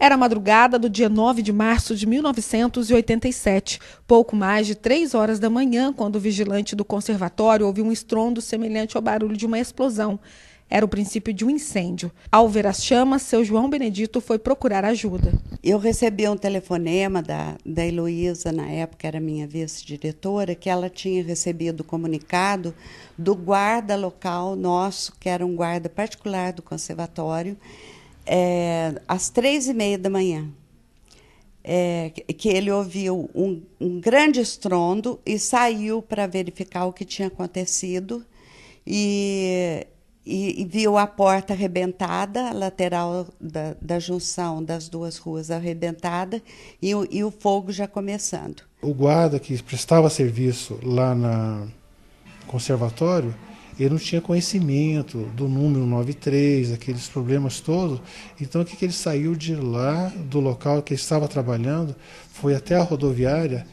Era madrugada do dia 9 de março de 1987, pouco mais de três horas da manhã, quando o vigilante do conservatório ouviu um estrondo semelhante ao barulho de uma explosão. Era o princípio de um incêndio. Ao ver as chamas, seu João Benedito foi procurar ajuda. Eu recebi um telefonema da, da Heloísa, na época era minha vice-diretora, que ela tinha recebido o comunicado do guarda local nosso, que era um guarda particular do conservatório, é, às três e meia da manhã, é, que ele ouviu um, um grande estrondo e saiu para verificar o que tinha acontecido e, e, e viu a porta arrebentada, a lateral da, da, junção das duas ruas arrebentada e, e o fogo já começando. O guarda que prestava serviço lá no conservatório ele não tinha conhecimento do número 93, aqueles problemas todos. Então, o que, que ele saiu de lá, do local que ele estava trabalhando, foi até a rodoviária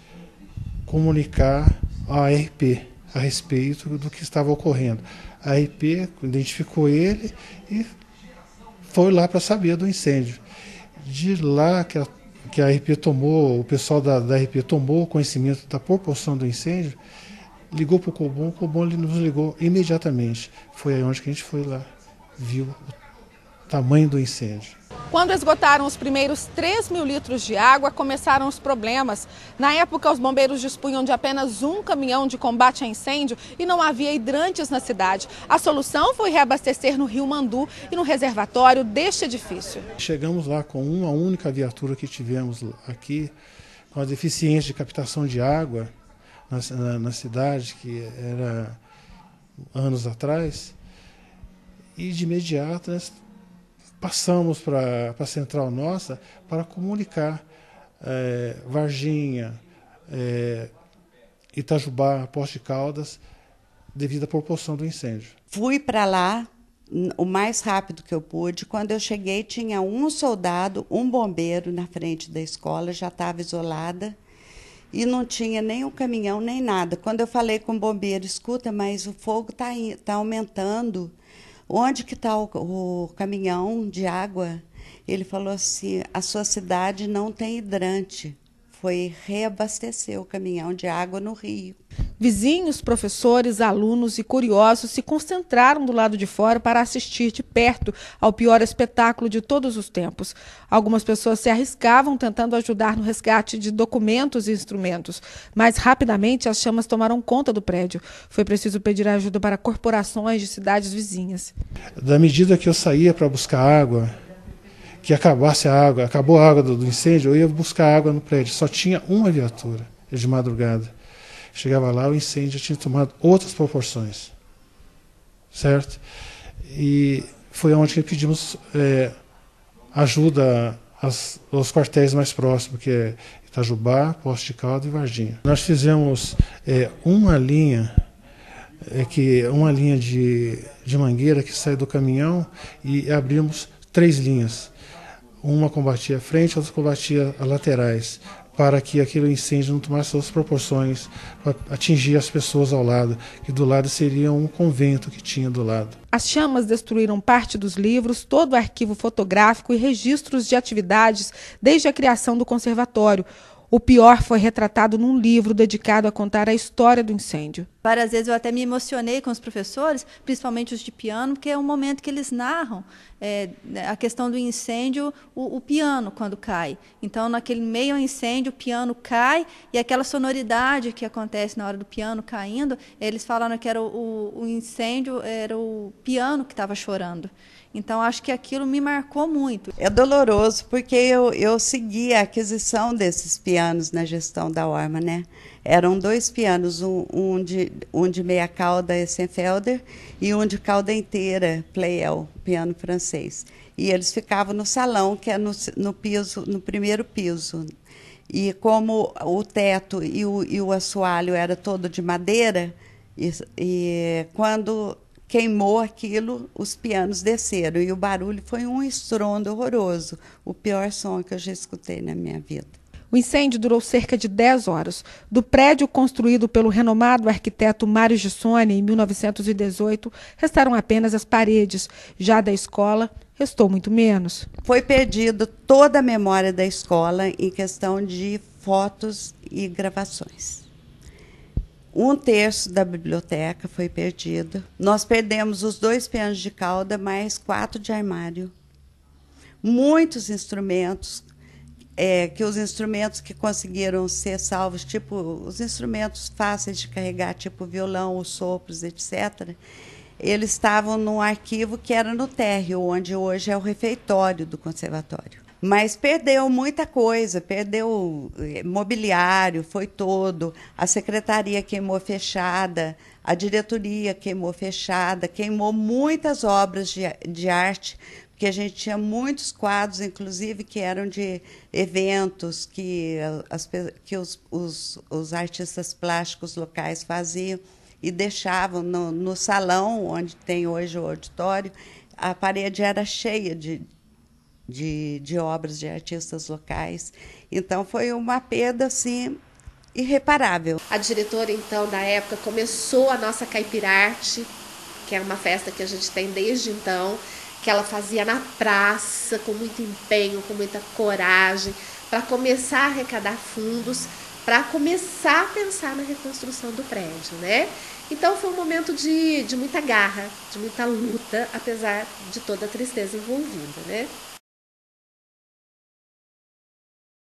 comunicar à ARP a respeito do que estava ocorrendo. A ARP identificou ele e foi lá para saber do incêndio. De lá que a, que a RP tomou, o pessoal da, da RP tomou conhecimento da proporção do incêndio ligou para o Cobon, o Cobon nos ligou imediatamente. Foi aí onde que a gente foi lá, viu o tamanho do incêndio. Quando esgotaram os primeiros 3 mil litros de água, começaram os problemas. Na época, os bombeiros dispunham de apenas um caminhão de combate a incêndio e não havia hidrantes na cidade. A solução foi reabastecer no Rio Mandu e no reservatório deste edifício. Chegamos lá com uma única viatura que tivemos aqui, com a deficiência de captação de água na, na, na cidade, que era anos atrás. E de imediato nós passamos para a central nossa para comunicar é, Varginha, é, Itajubá, Poste Caldas, devido à proporção do incêndio. Fui para lá o mais rápido que eu pude. Quando eu cheguei, tinha um soldado, um bombeiro na frente da escola, já estava isolada e não tinha nem um caminhão, nem nada. Quando eu falei com o bombeiro, escuta, mas o fogo está tá aumentando, onde que está o, o caminhão de água? Ele falou assim, a sua cidade não tem hidrante foi reabastecer o caminhão de água no rio. Vizinhos, professores, alunos e curiosos se concentraram do lado de fora para assistir de perto ao pior espetáculo de todos os tempos. Algumas pessoas se arriscavam tentando ajudar no resgate de documentos e instrumentos, mas rapidamente as chamas tomaram conta do prédio. Foi preciso pedir ajuda para corporações de cidades vizinhas. Da medida que eu saía para buscar água, que acabasse a água, acabou a água do, do incêndio, eu ia buscar água no prédio. Só tinha uma viatura de madrugada. Chegava lá, o incêndio tinha tomado outras proporções. Certo? E foi onde pedimos é, ajuda aos quartéis mais próximos, que é Itajubá, Poço de Caldo e Varginha. Nós fizemos é, uma linha é que uma linha de, de mangueira que sai do caminhão e abrimos três linhas. Uma combatia a frente, outra combatia as laterais para que aquele incêndio não tomasse suas proporções, atingir as pessoas ao lado, que do lado seria um convento que tinha do lado. As chamas destruíram parte dos livros, todo o arquivo fotográfico e registros de atividades desde a criação do conservatório. O pior foi retratado num livro dedicado a contar a história do incêndio. Várias vezes eu até me emocionei com os professores, principalmente os de piano, porque é um momento que eles narram é, né, a questão do incêndio, o, o, piano quando cai. Então, naquele meio incêndio, o piano cai e aquela sonoridade que acontece na hora do piano caindo, eles falaram que era o, o incêndio, era o piano que estava chorando. Então, acho que aquilo me marcou muito. É doloroso, porque eu, eu segui a aquisição desses pianos na gestão da Orma, né? Eram dois pianos, um, um de, um de meia cauda Essenfelder e um de cauda inteira, Pleyel, piano francês. E eles ficavam no salão, que é no, no, piso, no primeiro piso. E como o teto e o, e o assoalho era todo de madeira, e, e quando queimou aquilo, os pianos desceram e o barulho foi um estrondo horroroso, o pior som que eu já escutei na minha vida. O incêndio durou cerca de 10 horas. Do prédio construído pelo renomado arquiteto Mário Gissoni em 1918, restaram apenas as paredes. Já da escola, restou muito menos. Foi perdida toda a memória da escola em questão de fotos e gravações. Um terço da biblioteca foi perdido. Nós perdemos os dois pianos de cauda, mais quatro de armário. Muitos instrumentos, é, que os instrumentos que conseguiram ser salvos, tipo os instrumentos fáceis de carregar, tipo violão, os sopros, etc., eles estavam num arquivo que era no térreo, onde hoje é o refeitório do conservatório. Mas perdeu muita coisa, perdeu eh, mobiliário, foi todo, a secretaria queimou fechada, a diretoria queimou fechada, queimou muitas obras de, de arte, porque a gente tinha muitos quadros, inclusive, que eram de eventos que, eh, as, que os, os, os artistas plásticos locais faziam e deixavam no, no salão, onde tem hoje o auditório, a parede era cheia de, de, de obras de artistas locais. Então foi uma perda assim irreparável. A diretora então da época começou a nossa caipirarte, que é uma festa que a gente tem desde então, que ela fazia na praça com muito empenho, com muita coragem, para começar a arrecadar fundos, para começar a pensar na reconstrução do prédio, né? Então foi um momento de, de muita garra, de muita luta, apesar de toda a tristeza envolvida, né?